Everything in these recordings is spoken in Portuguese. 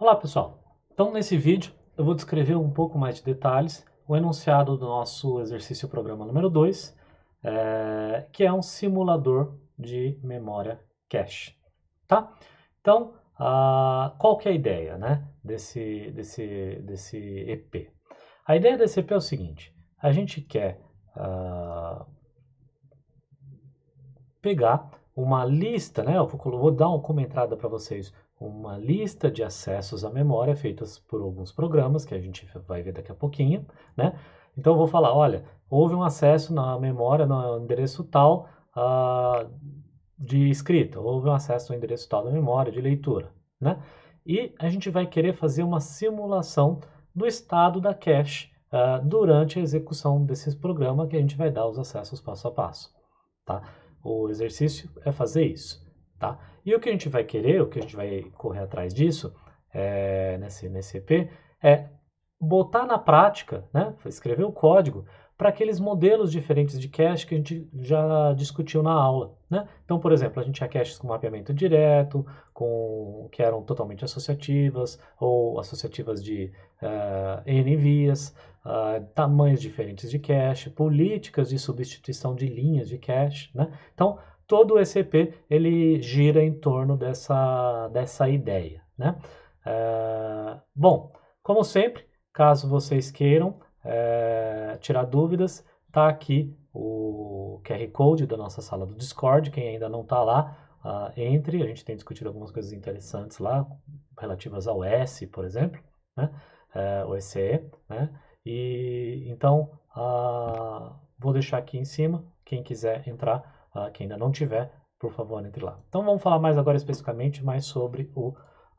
Olá pessoal, então nesse vídeo eu vou descrever um pouco mais de detalhes o enunciado do nosso exercício programa número 2, é, que é um simulador de memória cache, tá? Então, a, qual que é a ideia né, desse, desse, desse EP? A ideia desse EP é o seguinte, a gente quer a, ah, pegar uma lista, né? Eu vou, vou dar uma como entrada para vocês uma lista de acessos à memória feitas por alguns programas que a gente vai ver daqui a pouquinho, né? Então eu vou falar, olha, houve um acesso na memória no endereço tal uh, de escrita, houve um acesso no endereço tal da memória de leitura, né? E a gente vai querer fazer uma simulação do estado da cache uh, durante a execução desses programas que a gente vai dar os acessos passo a passo, tá? O exercício é fazer isso. Tá? E o que a gente vai querer, o que a gente vai correr atrás disso, é, nesse, nesse EP, é botar na prática, né, escrever o código para aqueles modelos diferentes de cache que a gente já discutiu na aula. Né? Então, por exemplo, a gente tinha caches com mapeamento direto, com que eram totalmente associativas ou associativas de uh, N vias, uh, tamanhos diferentes de cache, políticas de substituição de linhas de cache. Né? Então, todo o SCP ele gira em torno dessa, dessa ideia, né? É, bom, como sempre, caso vocês queiram é, tirar dúvidas, tá aqui o QR Code da nossa sala do Discord, quem ainda não tá lá, uh, entre, a gente tem discutido algumas coisas interessantes lá, relativas ao S, por exemplo, né? É, o ECE, né? E, então, uh, vou deixar aqui em cima, quem quiser entrar, Uh, ah, quem ainda não tiver, por favor, entre lá. Então vamos falar mais agora especificamente mais sobre o,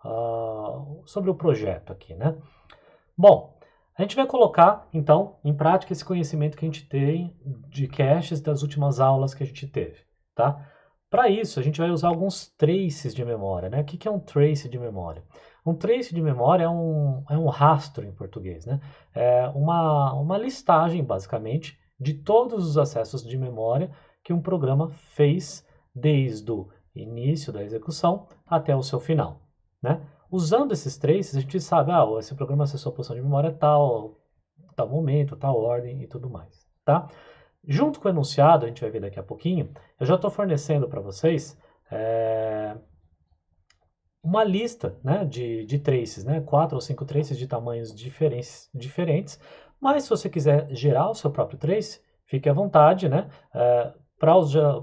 uh, sobre o projeto aqui, né? Bom, a gente vai colocar, então, em prática esse conhecimento que a gente tem de caches das últimas aulas que a gente teve, tá? Para isso, a gente vai usar alguns traces de memória, né? O que, que é um trace de memória? Um trace de memória é um, é um rastro em português, né? É uma, uma listagem, basicamente, de todos os acessos de memória que um programa fez desde o início da execução até o seu final. Né? Usando esses traces, a gente sabe, ah, esse programa acessou a posição de memória tal, tal momento, tal ordem e tudo mais. Tá? Junto com o enunciado, a gente vai ver daqui a pouquinho, eu já estou fornecendo para vocês é, uma lista né, de, de traces, né, quatro ou cinco traces de tamanhos diferentes, diferentes, mas se você quiser gerar o seu próprio trace, fique à vontade, né? É,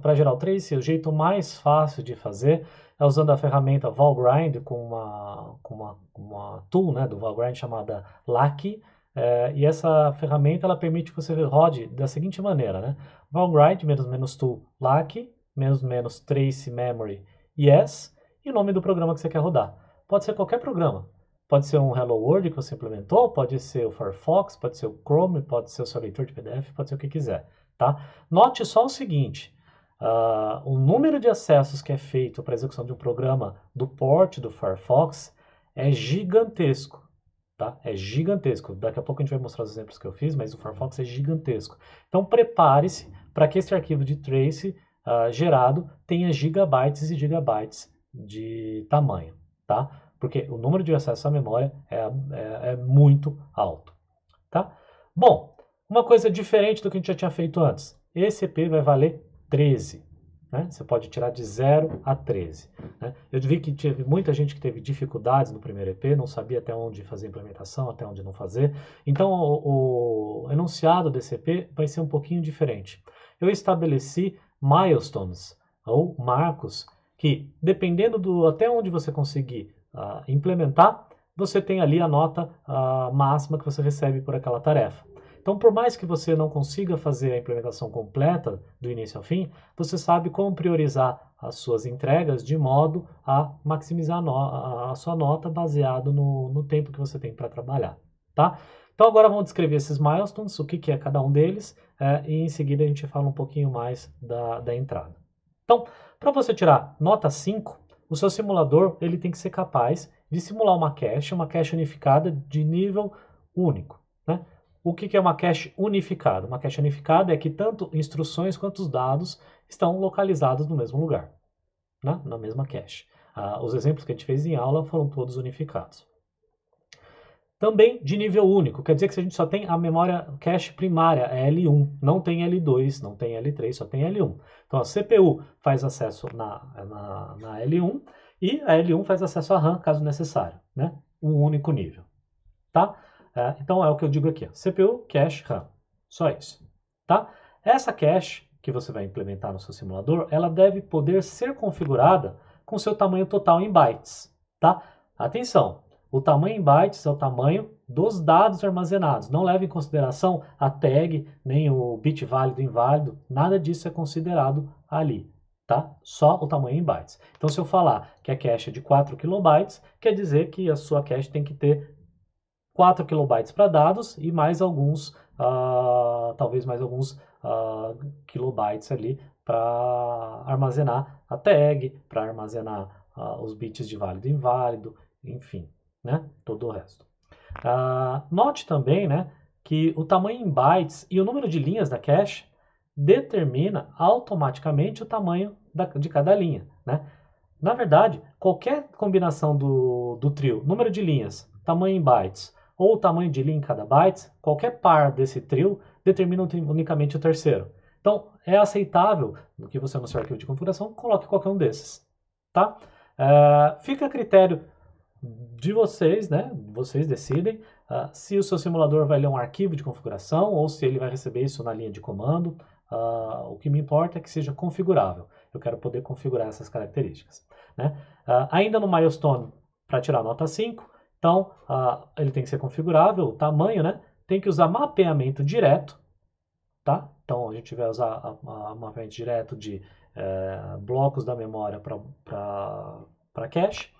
para gerar o trace, o jeito mais fácil de fazer é usando a ferramenta Valgrind com uma, com uma, uma tool né, do Valgrind chamada LAC. É, e essa ferramenta ela permite que você rode da seguinte maneira, né? Valgrind menos menos tool LAC menos menos trace memory yes e o nome do programa que você quer rodar. Pode ser qualquer programa. Pode ser um Hello World que você implementou, pode ser o Firefox, pode ser o Chrome, pode ser o seu leitor de PDF, pode ser o que quiser. Tá? Note só o seguinte: uh, o número de acessos que é feito para execução de um programa do porte do Firefox é gigantesco. Tá? É gigantesco. Daqui a pouco a gente vai mostrar os exemplos que eu fiz, mas o Firefox é gigantesco. Então prepare-se para que este arquivo de trace uh, gerado tenha gigabytes e gigabytes de tamanho, tá? Porque o número de acesso à memória é, é, é muito alto, tá? Bom, uma coisa diferente do que a gente já tinha feito antes. Esse EP vai valer 13. Né? Você pode tirar de 0 a 13. Né? Eu vi que teve muita gente que teve dificuldades no primeiro EP, não sabia até onde fazer a implementação, até onde não fazer. Então, o, o enunciado desse EP vai ser um pouquinho diferente. Eu estabeleci milestones, ou marcos, que dependendo do até onde você conseguir uh, implementar, você tem ali a nota uh, máxima que você recebe por aquela tarefa. Então, por mais que você não consiga fazer a implementação completa do início ao fim, você sabe como priorizar as suas entregas de modo a maximizar a, a sua nota baseado no, no tempo que você tem para trabalhar, tá? Então agora vamos descrever esses milestones, o que, que é cada um deles, é, e em seguida a gente fala um pouquinho mais da, da entrada. Então, para você tirar nota 5, o seu simulador ele tem que ser capaz de simular uma cache, uma cache unificada de nível único. Né? O que é uma cache unificada? Uma cache unificada é que tanto instruções quanto os dados estão localizados no mesmo lugar, né? na mesma cache. Ah, os exemplos que a gente fez em aula foram todos unificados. Também de nível único, quer dizer que se a gente só tem a memória cache primária, é L1, não tem L2, não tem L3, só tem L1. Então a CPU faz acesso na, na, na L1 e a L1 faz acesso à RAM, caso necessário, né? um único nível. Tá? Tá? Então é o que eu digo aqui, ó, CPU, cache, RAM, só isso, tá? Essa cache que você vai implementar no seu simulador, ela deve poder ser configurada com seu tamanho total em bytes, tá? Atenção, o tamanho em bytes é o tamanho dos dados armazenados. Não leva em consideração a tag, nem o bit válido inválido, nada disso é considerado ali, tá? Só o tamanho em bytes. Então, se eu falar que a cache é de 4 kilobytes, quer dizer que a sua cache tem que ter 4 kilobytes para dados e mais alguns, uh, talvez mais alguns uh, kilobytes ali para armazenar a tag, para armazenar uh, os bits de válido e inválido, enfim, né? Todo o resto. note também, né, que o tamanho em bytes e o número de linhas da cache determina automaticamente o tamanho da, de cada linha, né? Na verdade, qualquer combinação do, do trio, número de linhas, tamanho em bytes, ou o tamanho de linha em cada byte, qualquer par desse trio determina unicamente o terceiro. Então, é aceitável que você no seu arquivo de configuração coloque qualquer um desses, tá? Uh, fica a critério de vocês, né? Vocês decidem uh, se o seu simulador vai ler um arquivo de configuração ou se ele vai receber isso na linha de comando. Uh, o que me importa é que seja configurável. Eu quero poder configurar essas características, né? Ah, ainda no milestone, para tirar nota 5, então, uh, ele tem que ser configurável, o tamanho, né? Tem que usar mapeamento direto, tá? Então, a gente vai usar a, a, a mapeamento direto de é, blocos da memória para cache.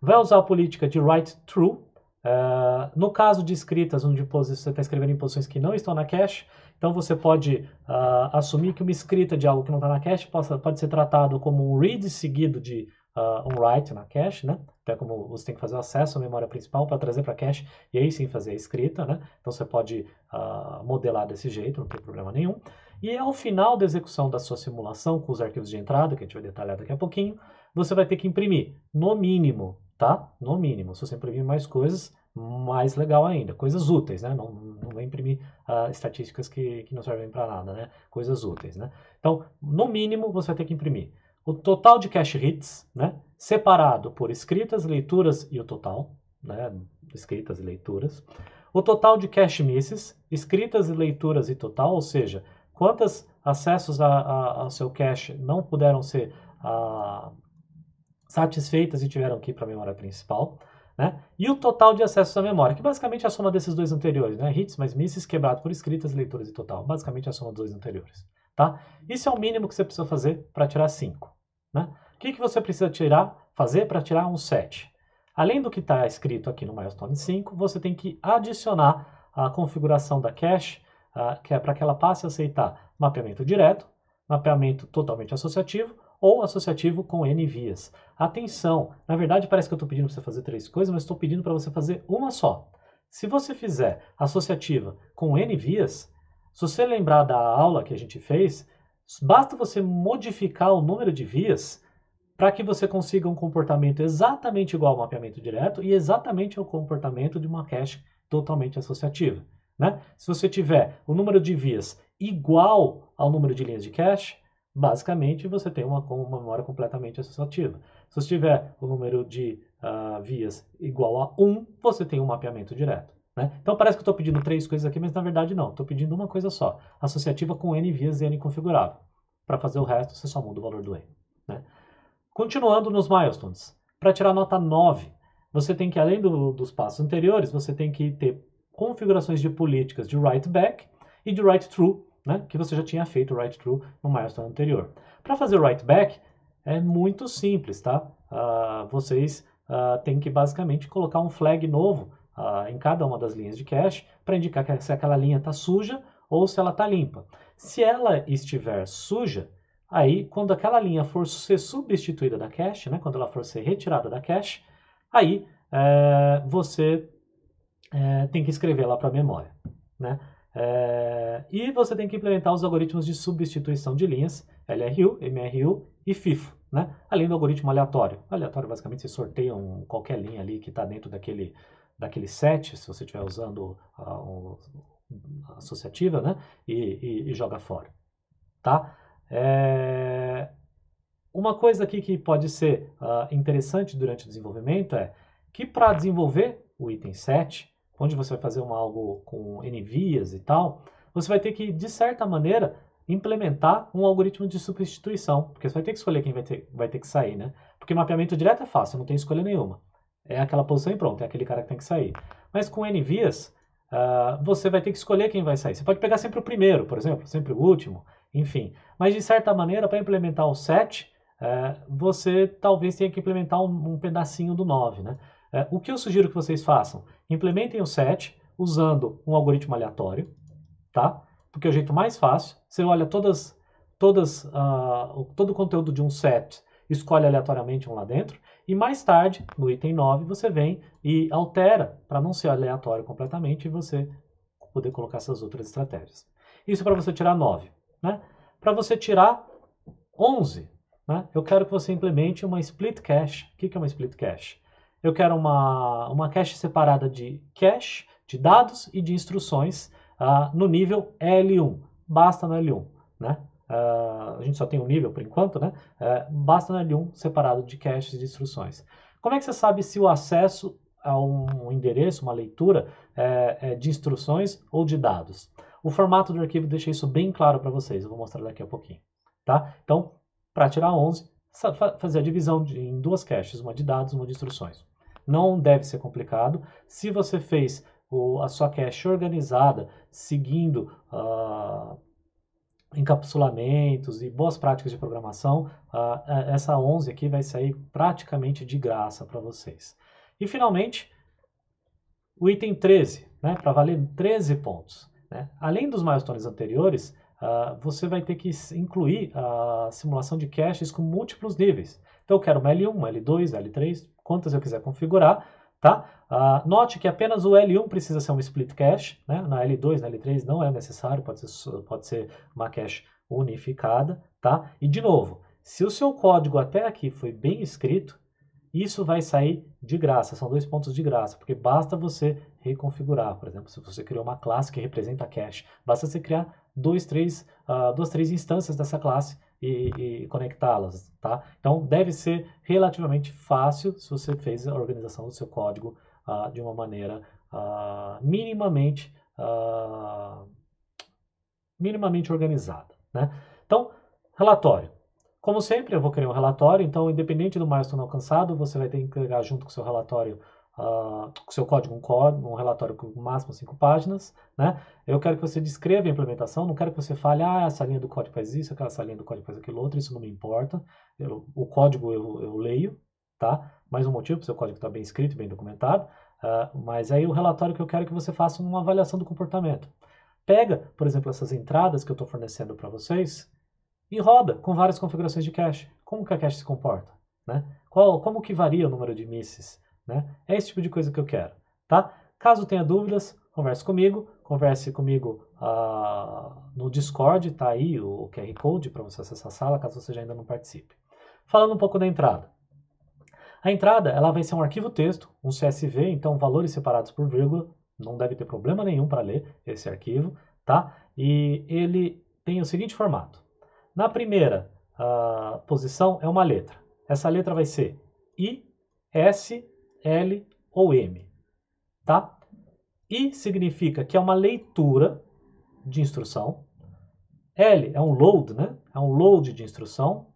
Vai usar a política de write true. É, no caso de escritas, onde você está escrevendo em posições que não estão na cache, então você pode uh, assumir que uma escrita de algo que não está na cache possa, pode ser tratado como um read seguido de uh, um write na cache, né? Então é como você tem que fazer o acesso à memória principal para trazer para a cache e aí sim fazer a escrita, né? Então você pode uh, modelar desse jeito, não tem problema nenhum. E ao final da execução da sua simulação com os arquivos de entrada, que a gente vai detalhar daqui a pouquinho, você vai ter que imprimir, no mínimo, tá? No mínimo. Se você imprimir mais coisas, mais legal ainda. Coisas úteis, né? Não, não vai imprimir uh, estatísticas que, que não servem para nada, né? Coisas úteis, né? Então, no mínimo, você vai ter que imprimir o total de cache hits, né, separado por escritas, leituras e o total, né, escritas e leituras, o total de cache misses, escritas e leituras e total, ou seja, quantos acessos a, a, ao seu cache não puderam ser a, ah, satisfeitas e tiveram que ir para a memória principal, né? E o total de acessos à memória, que basicamente é a soma desses dois anteriores, né? Hits mais misses quebrado por escritas, leituras e total, basicamente é a soma dos dois anteriores, tá? Isso é o mínimo que você precisa fazer para tirar 5. Né? O que, que você precisa tirar, fazer para tirar um 7? Além do que está escrito aqui no milestone 5, você tem que adicionar a configuração da cache, uh, que é para que ela passe a aceitar mapeamento direto, mapeamento totalmente associativo ou associativo com N vias. Atenção, na verdade parece que eu estou pedindo para você fazer três coisas, mas estou pedindo para você fazer uma só. Se você fizer associativa com N vias, se você lembrar da aula que a gente fez, Basta você modificar o número de vias para que você consiga um comportamento exatamente igual ao mapeamento direto e exatamente ao comportamento de uma cache totalmente associativa. Né? Se você tiver o número de vias igual ao número de linhas de cache, basicamente você tem uma, uma memória completamente associativa. Se você tiver o número de uh, vias igual a 1, você tem um mapeamento direto. Né? Então parece que eu estou pedindo três coisas aqui, mas na verdade não, estou pedindo uma coisa só, associativa com n vias e n configurável. Para fazer o resto, você só muda o valor do n. Né? Continuando nos milestones, para tirar nota 9, você tem que, além do, dos passos anteriores, você tem que ter configurações de políticas de write back e de write through né? que você já tinha feito o write no milestone anterior. Para fazer o write back, é muito simples, tá? Uh, vocês uh, têm que basicamente colocar um flag novo ah, em cada uma das linhas de cache para indicar que, se aquela linha está suja ou se ela está limpa. Se ela estiver suja, aí quando aquela linha for ser substituída da cache, né, quando ela for ser retirada da cache, aí é, você é, tem que escrever lá para a memória. Né? É, e você tem que implementar os algoritmos de substituição de linhas, LRU, MRU e FIFO, né? além do algoritmo aleatório. aleatório basicamente você sorteia um, qualquer linha ali que está dentro daquele daquele set, se você estiver usando a, associativa, né? E, e, e, joga fora, tá? É... Uma coisa aqui que pode ser uh, interessante durante o desenvolvimento é que para desenvolver o item 7, onde você vai fazer um algo com NVias e tal, você vai ter que, de certa maneira, implementar um algoritmo de substituição, porque você vai ter que escolher quem vai ter, vai ter que sair, né? Porque mapeamento direto é fácil, não tem escolha nenhuma é aquela posição e pronto, é aquele cara que tem que sair. Mas com N vias, uh, você vai ter que escolher quem vai sair. Você pode pegar sempre o primeiro, por exemplo, sempre o último, enfim. Mas de certa maneira, para implementar o 7, uh, eh, você talvez tenha que implementar um, um pedacinho do 9, né? Uh, o que eu sugiro que vocês façam? Implementem o 7 usando um algoritmo aleatório, tá? Porque é o jeito mais fácil. Você olha todas, todas, ah, todo o conteúdo de um set, escolhe aleatoriamente um lá dentro e mais tarde, no item 9, você vem e altera para não ser aleatório completamente e você poder colocar essas outras estratégias. Isso para você tirar 9. Né? Para você tirar 11, né? eu quero que você implemente uma split cache. O que é uma split cache? Eu quero uma, uma cache separada de cache, de dados e de instruções ah, no nível L1. Basta no L1. Né? uh, a gente só tem um nível por enquanto, né? Uh, basta né, um separado de caches de instruções. Como é que você sabe se o acesso a um endereço, uma leitura é, é de instruções ou de dados? O formato do arquivo deixa isso bem claro para vocês, eu vou mostrar daqui a pouquinho. Tá? Então, para tirar 11, fazer a divisão de, em duas caches, uma de dados e uma de instruções. Não deve ser complicado. Se você fez o, a sua cache organizada, seguindo uh, encapsulamentos e boas práticas de programação, uh, essa 11 aqui vai sair praticamente de graça para vocês. E finalmente, o item 13, né, para valer 13 pontos. Né? Além dos milestones anteriores, uh, você vai ter que incluir a simulação de caches com múltiplos níveis. Então eu quero uma L1, uma L2, L3, quantas eu quiser configurar, Tá? Uh, note que apenas o L1 precisa ser um split cache, né? na L2, na L3 não é necessário, pode ser, pode ser uma cache unificada. Tá? E de novo, se o seu código até aqui foi bem escrito, isso vai sair de graça, são dois pontos de graça, porque basta você reconfigurar, por exemplo, se você criou uma classe que representa cache, basta você criar dois, três, uh, duas, três instâncias dessa classe e, e conectá-las, tá? Então, deve ser relativamente fácil se você fez a organização do seu código ah, de uma maneira ah, minimamente, ah, minimamente organizada, né? Então, relatório. Como sempre, eu vou criar um relatório, então, independente do milestone alcançado, você vai ter que entregar junto com o seu relatório uh, seu código, um, código, um relatório com máximo cinco páginas, né? Eu quero que você descreva a implementação, não quero que você fale, ah, essa linha do código faz isso, aquela linha do código faz aquilo outro, isso não me importa. Eu, o código eu, eu, leio, tá? Mais um motivo seu código está bem escrito, bem documentado. Uh, mas aí o relatório que eu quero é que você faça uma avaliação do comportamento. Pega, por exemplo, essas entradas que eu estou fornecendo para vocês e roda com várias configurações de cache. Como que a cache se comporta? Né? Qual, como que varia o número de misses? Né? É esse tipo de coisa que eu quero, tá? Caso tenha dúvidas, converse comigo, converse comigo uh, no Discord, tá aí o QR Code para você acessar a sala, caso você já ainda não participe. Falando um pouco da entrada. A entrada, ela vai ser um arquivo texto, um CSV, então valores separados por vírgula, não deve ter problema nenhum para ler esse arquivo, tá? E ele tem o seguinte formato. Na primeira uh, posição é uma letra. Essa letra vai ser I, S, L ou M, tá? I significa que é uma leitura de instrução. L é um load, né? É um load de instrução.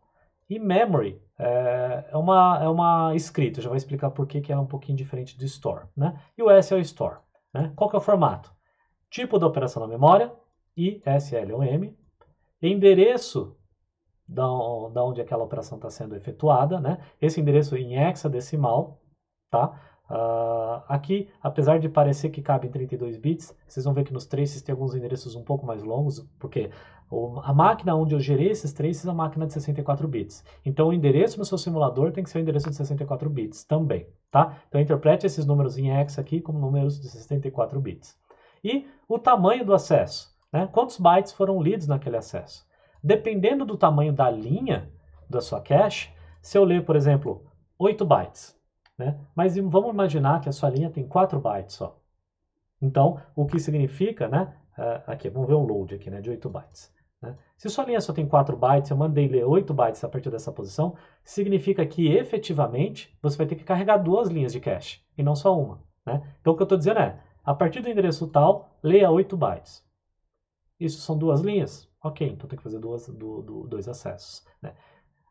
E memory é, é uma, é uma escrita, Eu já vou explicar por que, que ela é um pouquinho diferente de store, né? E o S é o store, né? Qual que é o formato? Tipo da operação na memória, I, S, L ou M. Endereço da, da onde aquela operação está sendo efetuada, né? Esse endereço em hexadecimal, tá? Uh, aqui, apesar de parecer que cabe em 32 bits, vocês vão ver que nos traces tem alguns endereços um pouco mais longos, porque o, a máquina onde eu gerei esses traces é uma máquina de 64 bits. Então o endereço no seu simulador tem que ser o endereço de 64 bits também, tá? Então interprete esses números em hex aqui como números de 64 bits. E o tamanho do acesso, né? Quantos bytes foram lidos naquele acesso? Dependendo do tamanho da linha da sua cache, se eu ler, por exemplo, 8 bytes, né? Mas vamos imaginar que a sua linha tem 4 bytes só. Então, o que significa, né? Ah, aqui, vamos ver um load aqui, né? De 8 bytes. Né? Se sua linha só tem 4 bytes, eu mandei ler 8 bytes a partir dessa posição, significa que efetivamente você vai ter que carregar duas linhas de cache e não só uma. Né? Então o que eu estou dizendo é, a partir do endereço tal, leia 8 bytes. Isso são duas linhas? Ok, então tem que fazer duas, do, do, dois acessos. Né?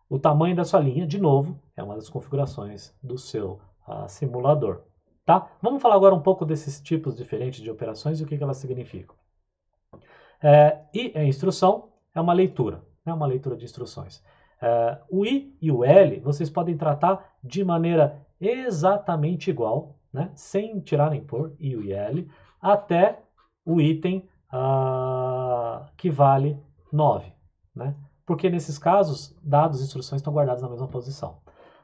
O tamanho da sua linha, de novo, é uma das configurações do seu uh, simulador. Tá? Vamos falar agora um pouco desses tipos diferentes de operações e o que, que elas significam. É, I é instrução, é uma leitura, é né? uma leitura de instruções. É, o I e o L vocês podem tratar de maneira exatamente igual, né? sem tirar nem pôr, I e L, até o item uh, que vale 9. Né? porque nesses casos, dados e instruções estão guardados na mesma posição.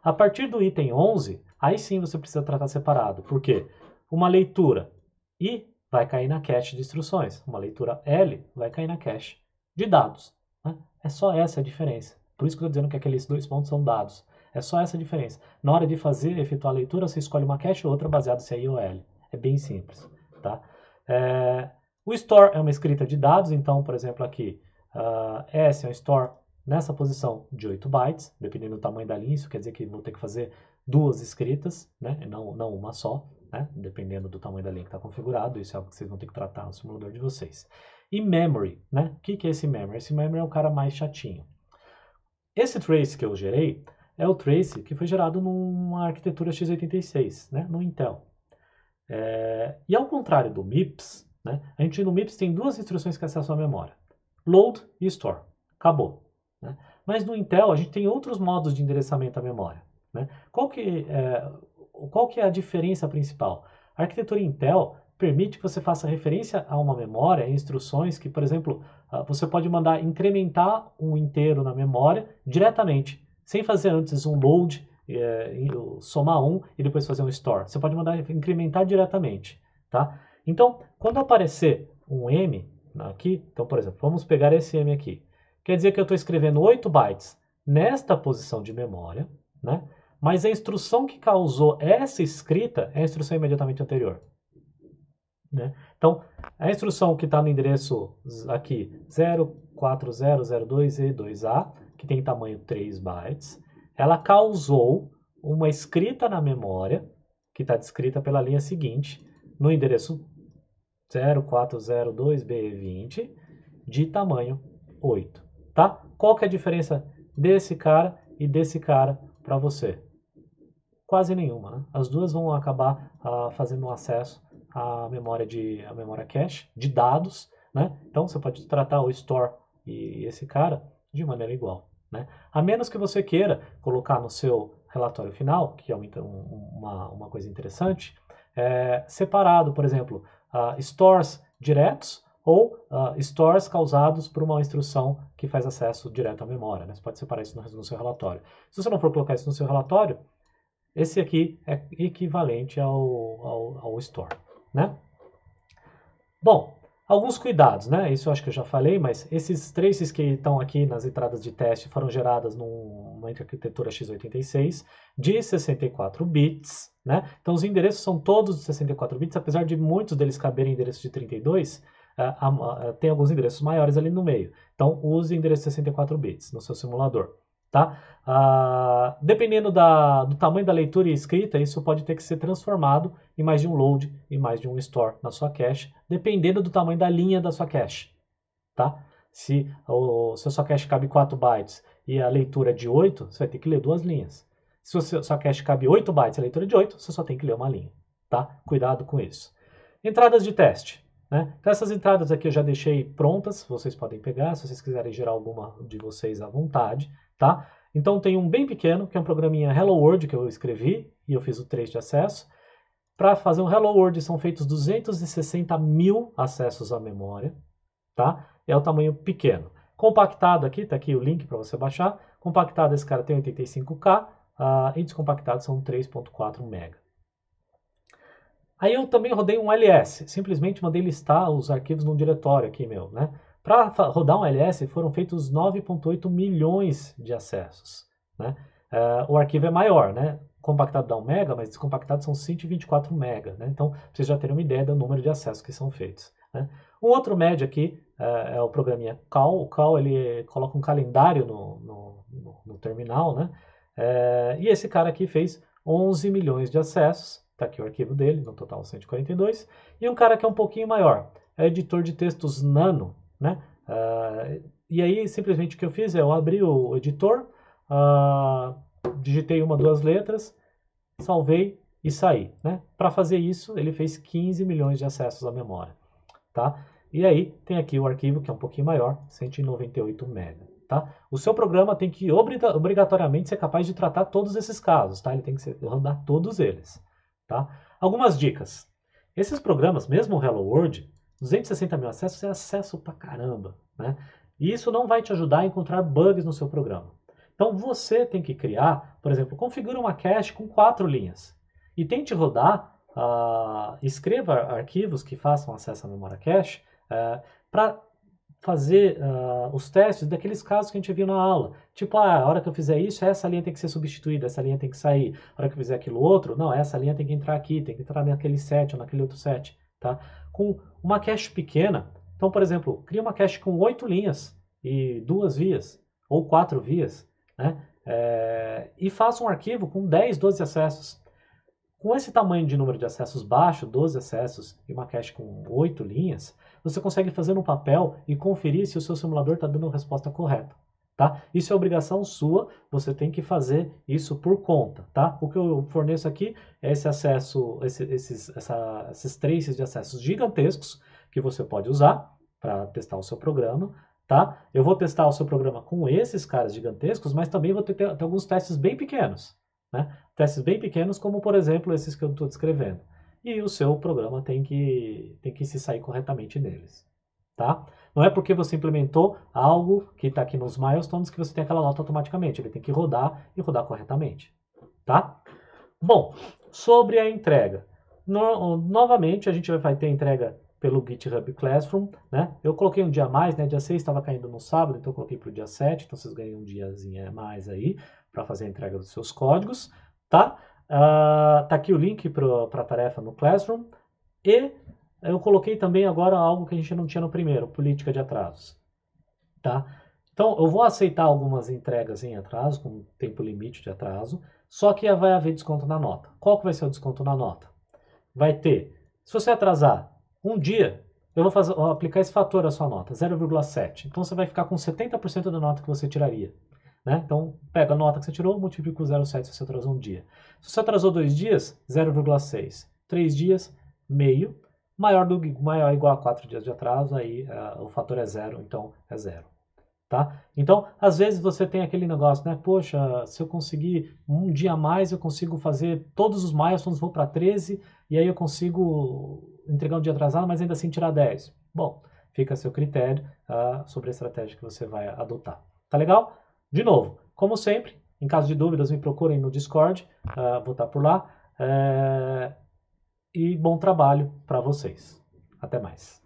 A partir do item 11, aí sim você precisa tratar separado, porque uma leitura I vai cair na cache de instruções, uma leitura L vai cair na cache de dados. Né? É só essa a diferença. Por isso que eu estou dizendo que aqueles dois pontos são dados. É só essa a diferença. Na hora de fazer, efetuar a leitura, você escolhe uma cache ou outra baseada se é I ou L. É bem simples. Tá? É... O store é uma escrita de dados, então, por exemplo, aqui, uh, ah, é, S é um store nessa posição de 8 bytes, dependendo do tamanho da linha, isso quer dizer que vou ter que fazer duas escritas, né, não, não uma só, né, dependendo do tamanho da linha que está configurado, isso é algo que vocês vão ter que tratar no simulador de vocês. E memory, né, o que, que é esse memory? Esse memory é o cara mais chatinho. Esse trace que eu gerei é o trace que foi gerado numa arquitetura x86, né, no Intel. É, e ao contrário do MIPS, né, a gente no MIPS tem duas instruções que acessam a memória load e store. Acabou. Né? Mas no Intel a gente tem outros modos de endereçamento à memória. Né? Qual, que, é, qual que é a diferença principal? A arquitetura Intel permite que você faça referência a uma memória, instruções que, por exemplo, ah, você pode mandar incrementar um inteiro na memória diretamente, sem fazer antes um load, é, somar um e depois fazer um store. Você pode mandar incrementar diretamente, tá? Então, quando aparecer um M, né, aqui. Então, por exemplo, vamos pegar esse M aqui. Quer dizer que eu estou escrevendo 8 bytes nesta posição de memória, né? Mas a instrução que causou essa escrita é a instrução imediatamente anterior. Né? Então, a instrução que está no endereço aqui 04002E2A, que tem tamanho 3 bytes, ela causou uma escrita na memória, que está descrita pela linha seguinte, no endereço 0402B20 de tamanho 8, tá? Qual que é a diferença desse cara e desse cara para você? Quase nenhuma, né? As duas vão acabar ah, fazendo um acesso à memória, de, à memória cache de dados, né? Então, você pode tratar o store e esse cara de maneira igual, né? A menos que você queira colocar no seu relatório final, que é uma, uma, uma coisa interessante, é, separado, por exemplo, uh, stores diretos ou uh, stores causados por uma instrução que faz acesso direto à memória. Né? Você pode separar isso no, no seu relatório. Se você não for colocar isso no seu relatório, esse aqui é equivalente ao, ao, ao store. Né? Bom, Alguns cuidados, né? Isso eu acho que eu já falei, mas esses traces que estão aqui nas entradas de teste foram geradas numa arquitetura x86 de 64 bits, né? Então os endereços são todos de 64 bits, apesar de muitos deles caberem endereços de 32, uh, uh, tem alguns endereços maiores ali no meio. Então use endereço 64 bits no seu simulador tá? Ah, dependendo da, do tamanho da leitura e escrita, isso pode ter que ser transformado em mais de um load, e mais de um store na sua cache, dependendo do tamanho da linha da sua cache, tá? Se, o, se a sua cache cabe 4 bytes e a leitura é de 8, você vai ter que ler duas linhas. Se a sua cache cabe 8 bytes e a leitura é de 8, você só tem que ler uma linha, tá? Cuidado com isso. Entradas de teste. Né? Então, essas entradas aqui eu já deixei prontas, vocês podem pegar, se vocês quiserem gerar alguma de vocês à vontade tá? Então tem um bem pequeno, que é um programinha Hello World que eu escrevi e eu fiz o 3 de acesso. Para fazer um Hello World são feitos 260 mil acessos à memória, tá? É o tamanho pequeno. Compactado aqui, tá aqui o link para você baixar. Compactado esse cara tem 85K uh, ah, e descompactado são 3.4 MB. Aí eu também rodei um ls, simplesmente mandei listar os arquivos num diretório aqui meu, né? Para rodar um LS foram feitos 9,8 milhões de acessos. Né? Uh, o arquivo é maior, né? compactado dá 1 mega, mas descompactado são 124 mega. Né? Então, vocês já terem uma ideia do número de acessos que são feitos. Né? Um outro médio aqui uh, é o programinha Cal. O Cal ele coloca um calendário no, no, no, no terminal, né? Uh, e esse cara aqui fez 11 milhões de acessos. Está aqui o arquivo dele, no total 142. E um cara que é um pouquinho maior, é editor de textos Nano né? Uh, e aí, simplesmente o que eu fiz é, eu abri o editor, uh, digitei uma, duas letras, salvei e saí, né? Para fazer isso, ele fez 15 milhões de acessos à memória, tá? E aí, tem aqui o arquivo, que é um pouquinho maior, 198 MB. Tá? O seu programa tem que obrigatoriamente ser capaz de tratar todos esses casos, tá? Ele tem que ser, rodar todos eles, tá? Algumas dicas. Esses programas, mesmo o Hello World, 260 mil acessos é acesso pra caramba, né? E isso não vai te ajudar a encontrar bugs no seu programa. Então você tem que criar, por exemplo, configure uma cache com quatro linhas e tente rodar, uh, escreva arquivos que façam acesso à memória cache uh, eh, para fazer uh, os testes daqueles casos que a gente viu na aula. Tipo, ah, a hora que eu fizer isso, essa linha tem que ser substituída, essa linha tem que sair. A hora que eu fizer aquilo outro, não, essa linha tem que entrar aqui, tem que entrar naquele set ou naquele outro set tá? Com uma cache pequena, então, por exemplo, cria uma cache com oito linhas e duas vias, ou quatro vias, né? É, e faça um arquivo com 10, 12 acessos. Com esse tamanho de número de acessos baixo, 12 acessos e uma cache com oito linhas, você consegue fazer no papel e conferir se o seu simulador está dando a resposta correta tá? Isso é obrigação sua, você tem que fazer isso por conta, tá? O que eu forneço aqui é esse acesso, esse, esses, essa, esses traces de acessos gigantescos que você pode usar para testar o seu programa, tá? Eu vou testar o seu programa com esses caras gigantescos, mas também vou ter, ter, ter alguns testes bem pequenos, né? Testes bem pequenos, como por exemplo esses que eu estou descrevendo. E o seu programa tem que, tem que se sair corretamente neles, tá? Não é porque você implementou algo que está aqui nos milestones que você tem aquela nota automaticamente. Ele tem que rodar e rodar corretamente, tá? Bom, sobre a entrega. No, novamente, a gente vai ter entrega pelo GitHub Classroom, né? Eu coloquei um dia a mais, né? Dia 6 estava caindo no sábado, então eu coloquei para o dia 7. Então vocês ganham um diazinho a mais aí para fazer a entrega dos seus códigos, tá? Uh, tá aqui o link para a tarefa no Classroom. E eu coloquei também agora algo que a gente não tinha no primeiro, política de atrasos, tá? Então, eu vou aceitar algumas entregas em atraso, com tempo limite de atraso, só que vai haver desconto na nota. Qual que vai ser o desconto na nota? Vai ter, se você atrasar um dia, eu vou, fazer, vou aplicar esse fator à sua nota, 0,7. Então, você vai ficar com 70% da nota que você tiraria. Né? Então, pega a nota que você tirou, multiplica por 0,7 se você atrasou um dia. Se você atrasou dois dias, 0,6. Três dias, meio maior do maior ou igual a 4 dias de atraso, aí uh, o fator é zero, então é zero. Tá? Então, às vezes você tem aquele negócio, né? Poxa, se eu conseguir um dia a mais, eu consigo fazer todos os milestones, vou para 13, e aí eu consigo entregar um dia atrasado, mas ainda assim tirar 10. Bom, fica a seu critério uh, sobre a estratégia que você vai adotar. Tá legal? De novo, como sempre, em caso de dúvidas, me procurem no Discord, uh, vou estar tá por lá. Uh, e bom trabalho para vocês. Até mais.